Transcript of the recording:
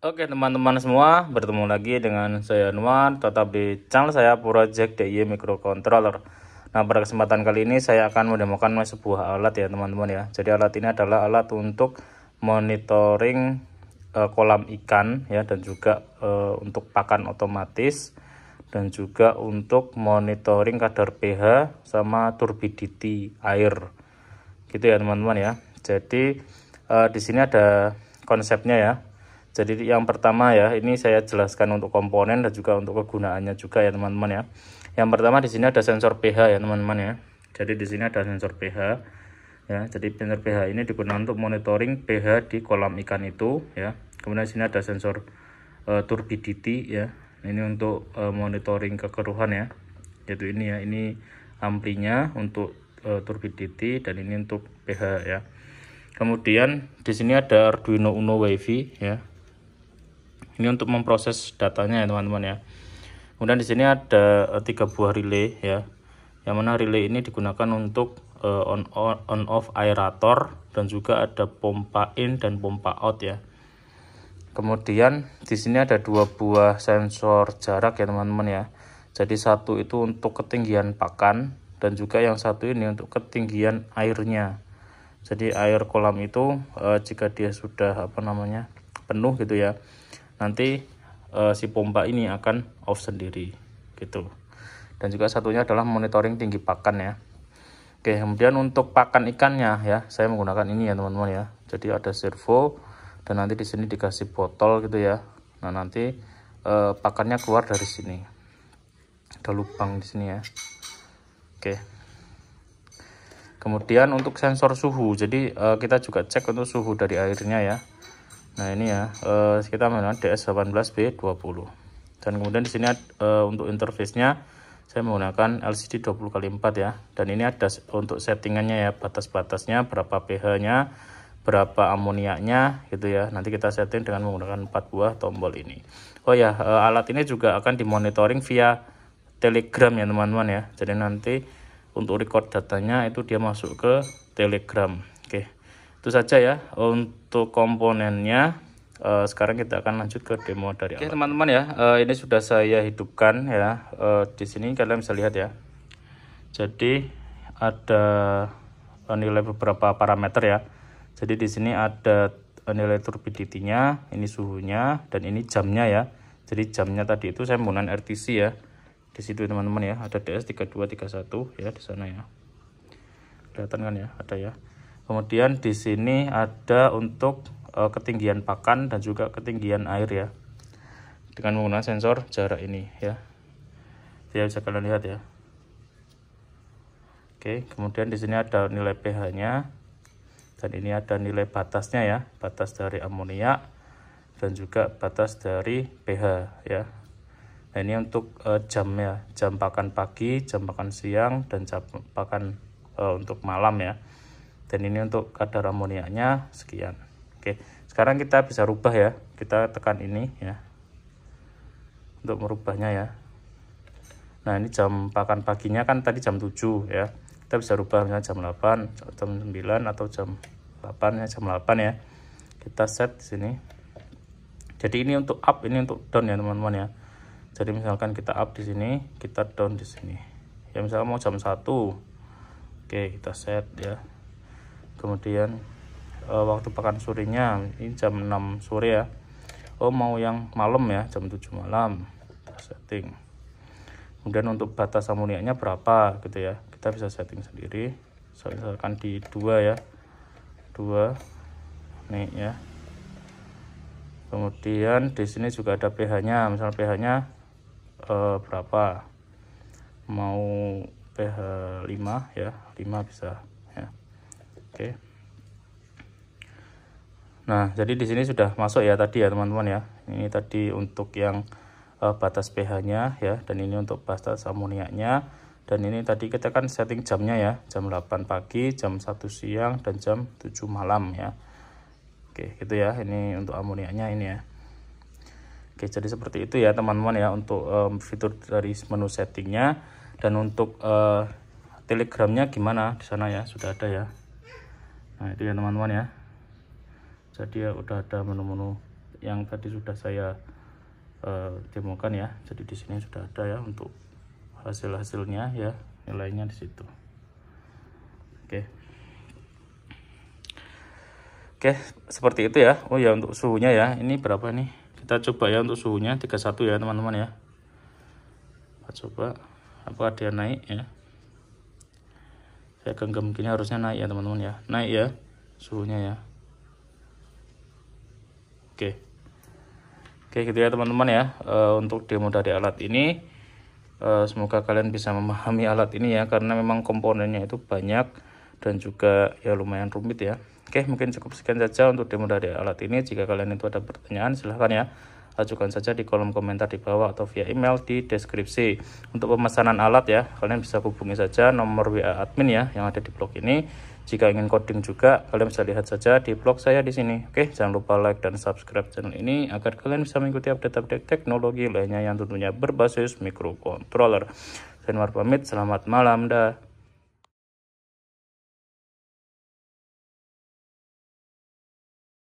Oke teman-teman semua, bertemu lagi dengan saya Nuan, tetap di channel saya Project DIY Microcontroller. Nah pada kesempatan kali ini saya akan menemukan sebuah alat ya teman-teman ya. Jadi alat ini adalah alat untuk monitoring uh, kolam ikan ya dan juga uh, untuk pakan otomatis dan juga untuk monitoring kadar pH sama turbidity air. Gitu ya teman-teman ya. Jadi uh, di sini ada konsepnya ya jadi yang pertama ya, ini saya jelaskan untuk komponen dan juga untuk kegunaannya juga ya teman-teman ya. Yang pertama di sini ada sensor pH ya teman-teman ya. Jadi di sini ada sensor pH ya. Jadi sensor pH ini digunakan untuk monitoring pH di kolam ikan itu ya. Kemudian di sini ada sensor uh, turbidity ya. Ini untuk uh, monitoring kekeruhan ya. Jadi ini ya, ini amplinya untuk uh, turbidity dan ini untuk pH ya. Kemudian di sini ada Arduino Uno WiFi ya ini untuk memproses datanya ya teman-teman ya kemudian di sini ada eh, tiga buah relay ya yang mana relay ini digunakan untuk uh, on, on on off aerator dan juga ada pompa in dan pompa out ya kemudian di sini ada dua buah sensor jarak ya teman-teman ya jadi satu itu untuk ketinggian pakan dan juga yang satu ini untuk ketinggian airnya jadi air kolam itu eh, jika dia sudah apa namanya penuh gitu ya nanti uh, si pompa ini akan off sendiri gitu dan juga satunya adalah monitoring tinggi pakan ya Oke kemudian untuk pakan ikannya ya saya menggunakan ini ya teman-teman ya jadi ada servo dan nanti di sini dikasih botol gitu ya nah nanti uh, pakannya keluar dari sini ada lubang di sini ya oke kemudian untuk sensor suhu jadi uh, kita juga cek untuk suhu dari airnya ya Nah ini ya, eh, kita menggunakan DS18B20. Dan kemudian di sini eh, untuk interface-nya saya menggunakan LCD 20x4 ya. Dan ini ada untuk settingannya ya, batas-batasnya, berapa pH-nya, berapa amoniaknya gitu ya. Nanti kita setting dengan menggunakan 4 buah tombol ini. Oh ya, eh, alat ini juga akan dimonitoring via Telegram ya teman-teman ya. Jadi nanti untuk record datanya itu dia masuk ke Telegram itu saja ya untuk komponennya uh, sekarang kita akan lanjut ke demo dari Oke teman-teman ya uh, ini sudah saya hidupkan ya uh, di sini kalian bisa lihat ya jadi ada nilai beberapa parameter ya jadi di sini ada nilai turbiditinya ini suhunya dan ini jamnya ya jadi jamnya tadi itu saya menggunakan RTC ya di situ teman-teman ya ada DS3231 ya di sana ya kelihatan kan ya ada ya Kemudian di sini ada untuk e, ketinggian pakan dan juga ketinggian air ya. Dengan menggunakan sensor jarak ini ya. Dia bisa kalian lihat ya. Oke, kemudian di sini ada nilai pH-nya. Dan ini ada nilai batasnya ya, batas dari amonia dan juga batas dari pH ya. Nah, ini untuk e, jam ya, jam pakan pagi, jam pakan siang dan jam pakan e, untuk malam ya dan ini untuk kadar amoniaknya sekian oke sekarang kita bisa rubah ya kita tekan ini ya untuk merubahnya ya nah ini jam pakan paginya kan tadi jam 7 ya kita bisa rubah misalnya jam 8 jam 9 atau jam 8 ya jam 8 ya kita set di sini jadi ini untuk up ini untuk down ya teman-teman ya jadi misalkan kita up di sini kita down di sini ya misalnya mau jam 1 oke kita set ya kemudian e, waktu pekan surinya ini jam 6 sore ya Oh mau yang malam ya jam 7 malam setting kemudian untuk batas amoniaknya berapa gitu ya kita bisa setting sendiri misalkan di dua ya dua nih ya kemudian di sini juga ada pH nya misalnya pH nya eh, berapa mau pH 5 ya 5 bisa Oke. Nah, jadi di sini sudah masuk ya tadi ya teman-teman ya. Ini tadi untuk yang uh, batas pH-nya ya dan ini untuk batas amoniaknya dan ini tadi kita kan setting jamnya ya, jam 8 pagi, jam 1 siang dan jam 7 malam ya. Oke, gitu ya. Ini untuk amoniaknya ini ya. Oke, jadi seperti itu ya teman-teman ya untuk um, fitur dari menu settingnya dan untuk uh, telegramnya gimana di sana ya sudah ada ya nah itu ya teman-teman ya jadi ya udah ada menu-menu yang tadi sudah saya uh, demokan ya jadi di sini sudah ada ya untuk hasil-hasilnya ya nilainya di situ oke oke seperti itu ya Oh ya untuk suhunya ya ini berapa nih kita coba ya untuk suhunya 31 ya teman-teman ya kita coba apakah dia naik ya kayak genggam gini harusnya naik ya teman-teman ya naik ya suhunya ya oke oke gitu ya teman-teman ya e, untuk demo dari alat ini e, semoga kalian bisa memahami alat ini ya karena memang komponennya itu banyak dan juga ya lumayan rumit ya oke mungkin cukup sekian saja untuk demo dari alat ini jika kalian itu ada pertanyaan silahkan ya Ajukan saja di kolom komentar di bawah atau via email di deskripsi. Untuk pemesanan alat ya, kalian bisa hubungi saja nomor WA admin ya yang ada di blog ini. Jika ingin coding juga, kalian bisa lihat saja di blog saya di sini. Oke, jangan lupa like dan subscribe channel ini agar kalian bisa mengikuti update-update teknologi lainnya yang tentunya berbasis mikrokontroler. Saya Anwar pamit, selamat malam, dah.